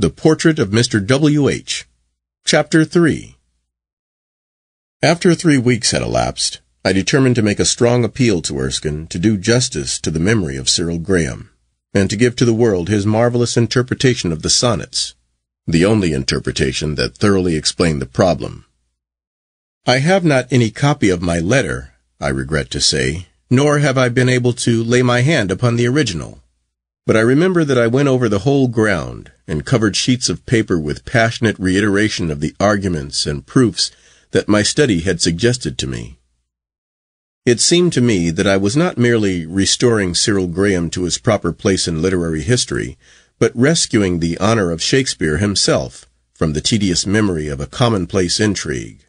The Portrait of Mr. W. H. Chapter 3 After three weeks had elapsed, I determined to make a strong appeal to Erskine to do justice to the memory of Cyril Graham, and to give to the world his marvelous interpretation of the sonnets, the only interpretation that thoroughly explained the problem. I have not any copy of my letter, I regret to say, nor have I been able to lay my hand upon the original but I remember that I went over the whole ground and covered sheets of paper with passionate reiteration of the arguments and proofs that my study had suggested to me. It seemed to me that I was not merely restoring Cyril Graham to his proper place in literary history, but rescuing the honor of Shakespeare himself from the tedious memory of a commonplace intrigue.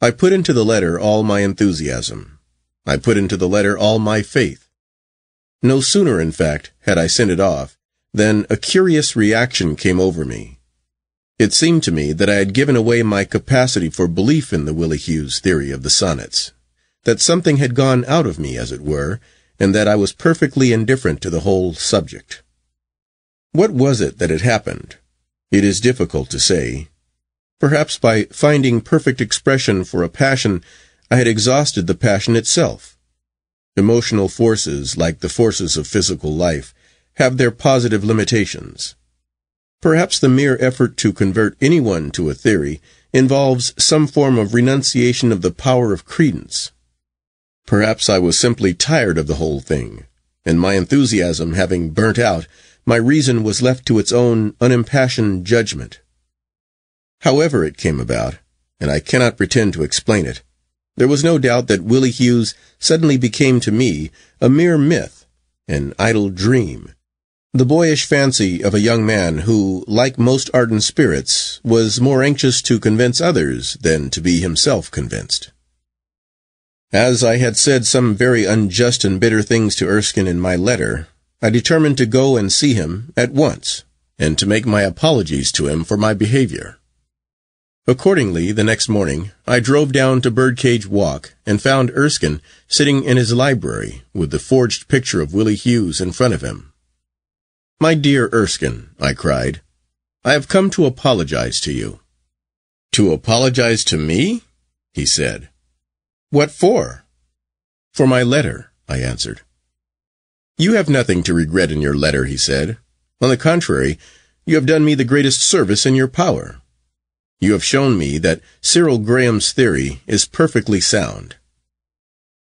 I put into the letter all my enthusiasm. I put into the letter all my faith. No sooner, in fact, had I sent it off, than a curious reaction came over me. It seemed to me that I had given away my capacity for belief in the Willie Hughes theory of the sonnets, that something had gone out of me, as it were, and that I was perfectly indifferent to the whole subject. What was it that had happened? It is difficult to say. Perhaps by finding perfect expression for a passion, I had exhausted the passion itself. Emotional forces, like the forces of physical life, have their positive limitations. Perhaps the mere effort to convert anyone to a theory involves some form of renunciation of the power of credence. Perhaps I was simply tired of the whole thing, and my enthusiasm having burnt out, my reason was left to its own unimpassioned judgment. However it came about, and I cannot pretend to explain it, there was no doubt that Willie Hughes suddenly became to me a mere myth, an idle dream, the boyish fancy of a young man who, like most ardent spirits, was more anxious to convince others than to be himself convinced. As I had said some very unjust and bitter things to Erskine in my letter, I determined to go and see him at once, and to make my apologies to him for my behavior. Accordingly, the next morning, I drove down to Birdcage Walk and found Erskine sitting in his library with the forged picture of Willie Hughes in front of him. My dear Erskine, I cried, I have come to apologize to you. To apologize to me? he said. What for? For my letter, I answered. You have nothing to regret in your letter, he said. On the contrary, you have done me the greatest service in your power. You have shown me that Cyril Graham's theory is perfectly sound.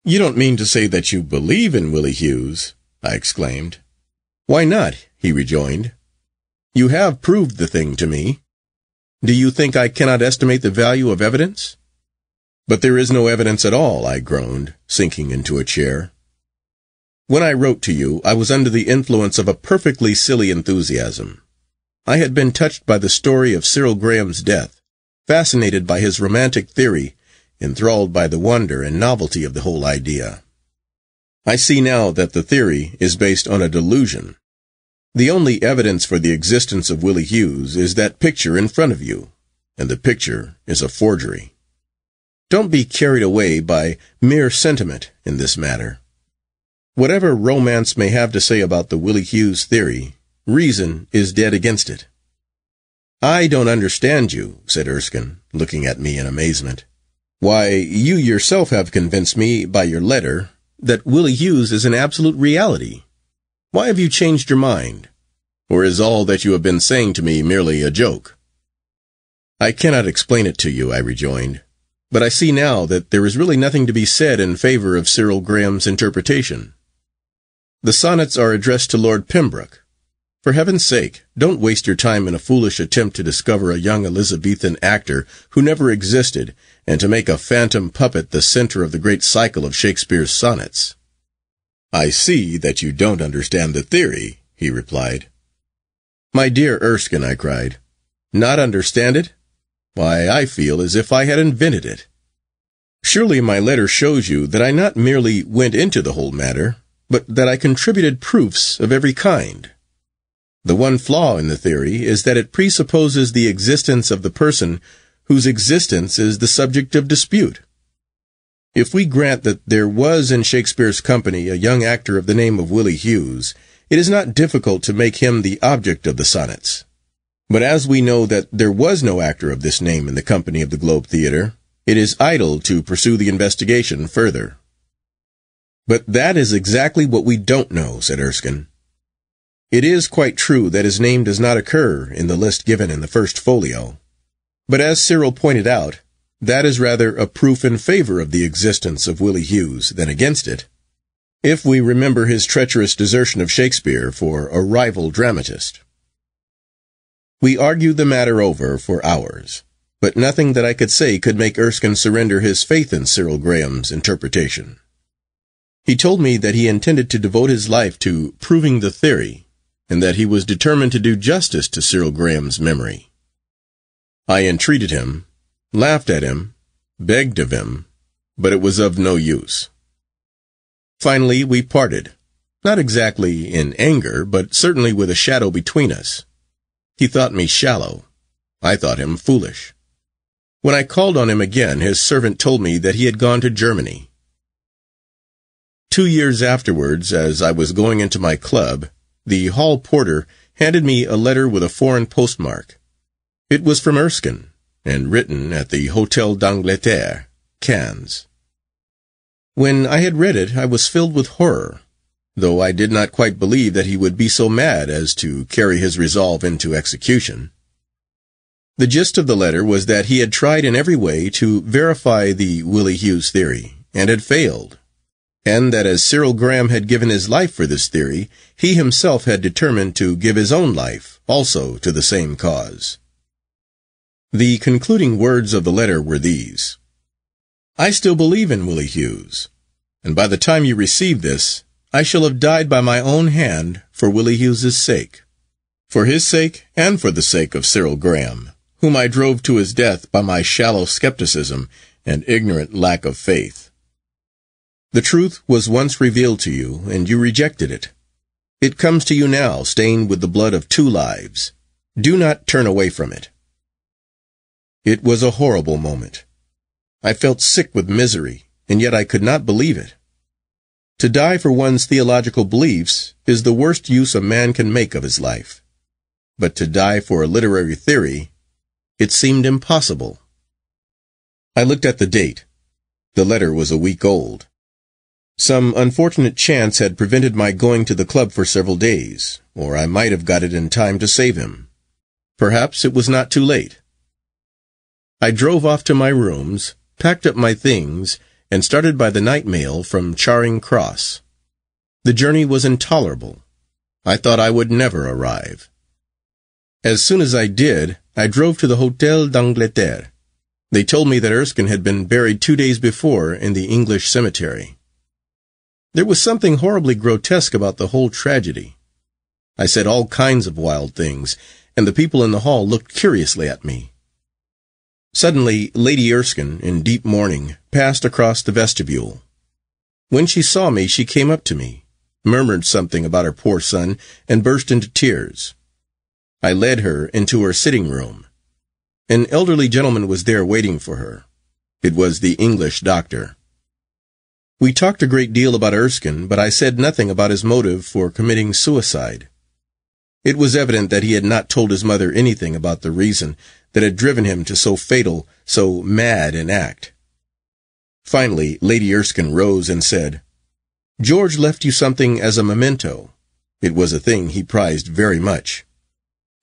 You don't mean to say that you believe in Willie Hughes? I exclaimed. Why not? he rejoined. You have proved the thing to me. Do you think I cannot estimate the value of evidence? But there is no evidence at all, I groaned, sinking into a chair. When I wrote to you, I was under the influence of a perfectly silly enthusiasm. I had been touched by the story of Cyril Graham's death fascinated by his romantic theory, enthralled by the wonder and novelty of the whole idea. I see now that the theory is based on a delusion. The only evidence for the existence of Willie Hughes is that picture in front of you, and the picture is a forgery. Don't be carried away by mere sentiment in this matter. Whatever romance may have to say about the Willie Hughes theory, reason is dead against it. I don't understand you, said Erskine, looking at me in amazement. Why, you yourself have convinced me, by your letter, that Willie Hughes is an absolute reality. Why have you changed your mind? Or is all that you have been saying to me merely a joke? I cannot explain it to you, I rejoined, but I see now that there is really nothing to be said in favor of Cyril Graham's interpretation. The sonnets are addressed to Lord Pembroke, for heaven's sake, don't waste your time in a foolish attempt to discover a young Elizabethan actor who never existed and to make a phantom puppet the center of the great cycle of Shakespeare's sonnets. I see that you don't understand the theory, he replied. My dear Erskine, I cried, not understand it? Why, I feel as if I had invented it. Surely my letter shows you that I not merely went into the whole matter, but that I contributed proofs of every kind. The one flaw in the theory is that it presupposes the existence of the person whose existence is the subject of dispute. If we grant that there was in Shakespeare's company a young actor of the name of Willie Hughes, it is not difficult to make him the object of the sonnets. But as we know that there was no actor of this name in the company of the Globe Theatre, it is idle to pursue the investigation further. But that is exactly what we don't know, said Erskine. It is quite true that his name does not occur in the list given in the first folio. But as Cyril pointed out, that is rather a proof in favor of the existence of Willie Hughes than against it. If we remember his treacherous desertion of Shakespeare for a rival dramatist. We argued the matter over for hours, but nothing that I could say could make Erskine surrender his faith in Cyril Graham's interpretation. He told me that he intended to devote his life to proving the theory, and that he was determined to do justice to Cyril Graham's memory. I entreated him, laughed at him, begged of him, but it was of no use. Finally we parted, not exactly in anger, but certainly with a shadow between us. He thought me shallow. I thought him foolish. When I called on him again, his servant told me that he had gone to Germany. Two years afterwards, as I was going into my club, the hall porter handed me a letter with a foreign postmark. It was from Erskine, and written at the Hotel d'Angleterre, Cannes. When I had read it, I was filled with horror, though I did not quite believe that he would be so mad as to carry his resolve into execution. The gist of the letter was that he had tried in every way to verify the Willie Hughes theory, and had failed, and that as Cyril Graham had given his life for this theory, he himself had determined to give his own life also to the same cause. The concluding words of the letter were these. I still believe in Willie Hughes, and by the time you receive this, I shall have died by my own hand for Willie Hughes's sake, for his sake and for the sake of Cyril Graham, whom I drove to his death by my shallow skepticism and ignorant lack of faith. The truth was once revealed to you, and you rejected it. It comes to you now, stained with the blood of two lives. Do not turn away from it. It was a horrible moment. I felt sick with misery, and yet I could not believe it. To die for one's theological beliefs is the worst use a man can make of his life. But to die for a literary theory, it seemed impossible. I looked at the date. The letter was a week old. Some unfortunate chance had prevented my going to the club for several days, or I might have got it in time to save him. Perhaps it was not too late. I drove off to my rooms, packed up my things, and started by the night mail from Charing Cross. The journey was intolerable. I thought I would never arrive. As soon as I did, I drove to the Hotel d'Angleterre. They told me that Erskine had been buried two days before in the English cemetery. There was something horribly grotesque about the whole tragedy. I said all kinds of wild things, and the people in the hall looked curiously at me. Suddenly, Lady Erskine, in deep mourning, passed across the vestibule. When she saw me, she came up to me, murmured something about her poor son, and burst into tears. I led her into her sitting room. An elderly gentleman was there waiting for her. It was the English doctor. We talked a great deal about Erskine, but I said nothing about his motive for committing suicide. It was evident that he had not told his mother anything about the reason that had driven him to so fatal, so mad an act. Finally, Lady Erskine rose and said, George left you something as a memento. It was a thing he prized very much.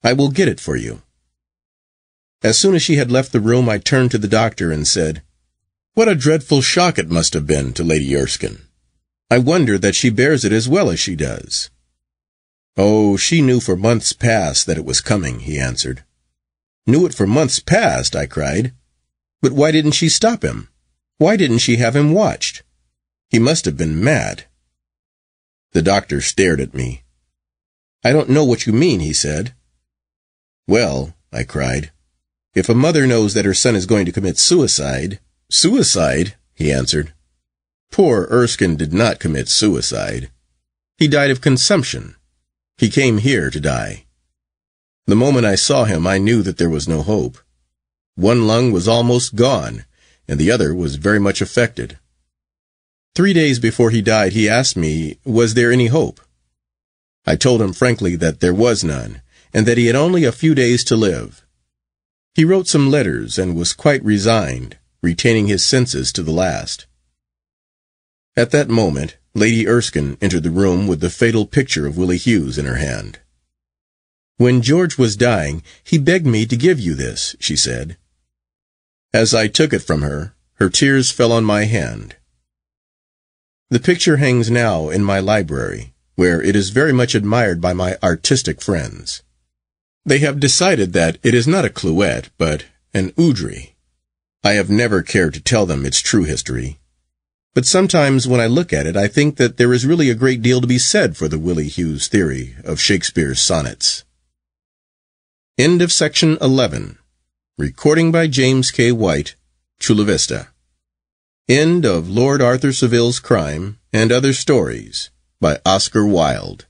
I will get it for you. As soon as she had left the room, I turned to the doctor and said, what a dreadful shock it must have been to Lady Erskine. I wonder that she bears it as well as she does. Oh, she knew for months past that it was coming, he answered. Knew it for months past, I cried. But why didn't she stop him? Why didn't she have him watched? He must have been mad. The doctor stared at me. I don't know what you mean, he said. Well, I cried, if a mother knows that her son is going to commit suicide, Suicide, he answered. Poor Erskine did not commit suicide. He died of consumption. He came here to die. The moment I saw him, I knew that there was no hope. One lung was almost gone, and the other was very much affected. Three days before he died, he asked me, was there any hope? I told him frankly that there was none, and that he had only a few days to live. He wrote some letters and was quite resigned retaining his senses to the last. At that moment, Lady Erskine entered the room with the fatal picture of Willie Hughes in her hand. When George was dying, he begged me to give you this, she said. As I took it from her, her tears fell on my hand. The picture hangs now in my library, where it is very much admired by my artistic friends. They have decided that it is not a clouette but an Oudry, I have never cared to tell them its true history. But sometimes when I look at it, I think that there is really a great deal to be said for the Willie Hughes theory of Shakespeare's sonnets. End of section 11. Recording by James K. White, Chula Vista. End of Lord Arthur Saville's Crime and Other Stories by Oscar Wilde.